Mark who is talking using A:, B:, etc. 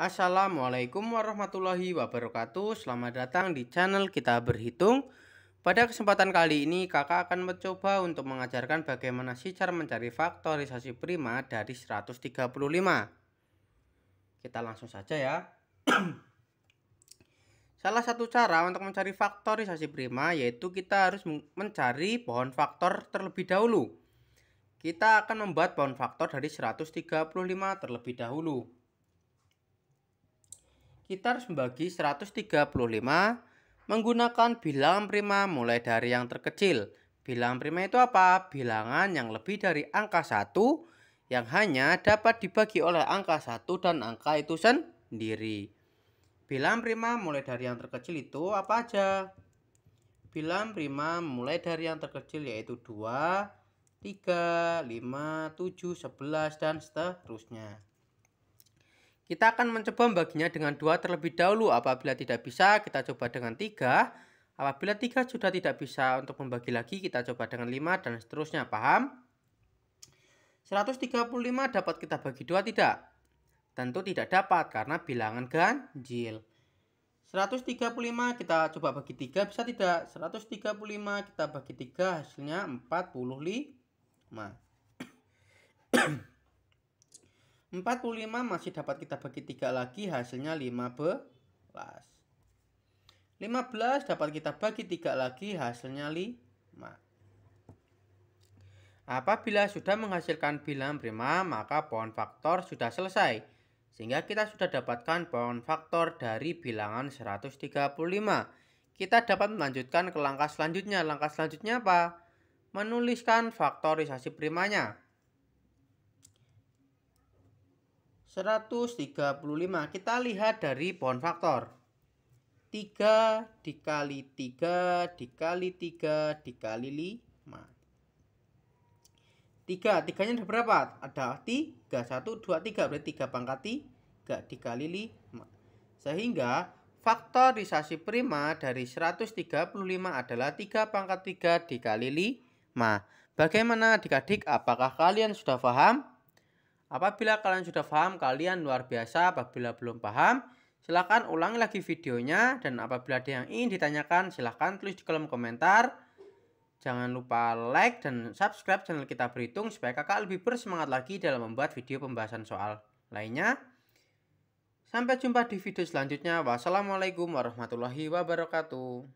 A: Assalamualaikum warahmatullahi wabarakatuh Selamat datang di channel kita berhitung Pada kesempatan kali ini kakak akan mencoba untuk mengajarkan bagaimana sih cara mencari faktorisasi prima dari 135 Kita langsung saja ya Salah satu cara untuk mencari faktorisasi prima yaitu kita harus mencari pohon faktor terlebih dahulu kita akan membuat pohon faktor dari 135 terlebih dahulu kita harus membagi 135 menggunakan bilangan prima mulai dari yang terkecil. Bilangan prima itu apa? Bilangan yang lebih dari angka 1 yang hanya dapat dibagi oleh angka 1 dan angka itu sendiri. Bilangan prima mulai dari yang terkecil itu apa aja? Bilangan prima mulai dari yang terkecil yaitu 2, 3, 5, 7, 11, dan seterusnya. Kita akan mencoba membaginya dengan dua terlebih dahulu. Apabila tidak bisa, kita coba dengan tiga. Apabila tiga sudah tidak bisa untuk membagi lagi, kita coba dengan lima dan seterusnya. Paham? 135 dapat kita bagi dua tidak? Tentu tidak dapat karena bilangan ganjil. 135 kita coba bagi tiga bisa tidak? 135 kita bagi tiga hasilnya 45. 45 masih dapat kita bagi 3 lagi hasilnya 15. 15 dapat kita bagi 3 lagi hasilnya 5. Apabila sudah menghasilkan bilangan prima maka pohon faktor sudah selesai. Sehingga kita sudah dapatkan pohon faktor dari bilangan 135. Kita dapat melanjutkan ke langkah selanjutnya. Langkah selanjutnya apa? Menuliskan faktorisasi primanya. 135. Kita lihat dari pohon faktor. 3 dikali 3 dikali 3 dikali 5. 3, nya ada berapa? Ada 3, 1, 2, 3. Berarti 3 pangkat 3 dikali 5. Sehingga faktorisasi prima dari 135 adalah 3 pangkat 3 dikali 5. Bagaimana adik-adik? Apakah kalian sudah paham? Apabila kalian sudah paham, kalian luar biasa. Apabila belum paham, silahkan ulangi lagi videonya. Dan apabila ada yang ingin ditanyakan, silahkan tulis di kolom komentar. Jangan lupa like dan subscribe channel kita berhitung supaya kakak lebih bersemangat lagi dalam membuat video pembahasan soal lainnya. Sampai jumpa di video selanjutnya. Wassalamualaikum warahmatullahi wabarakatuh.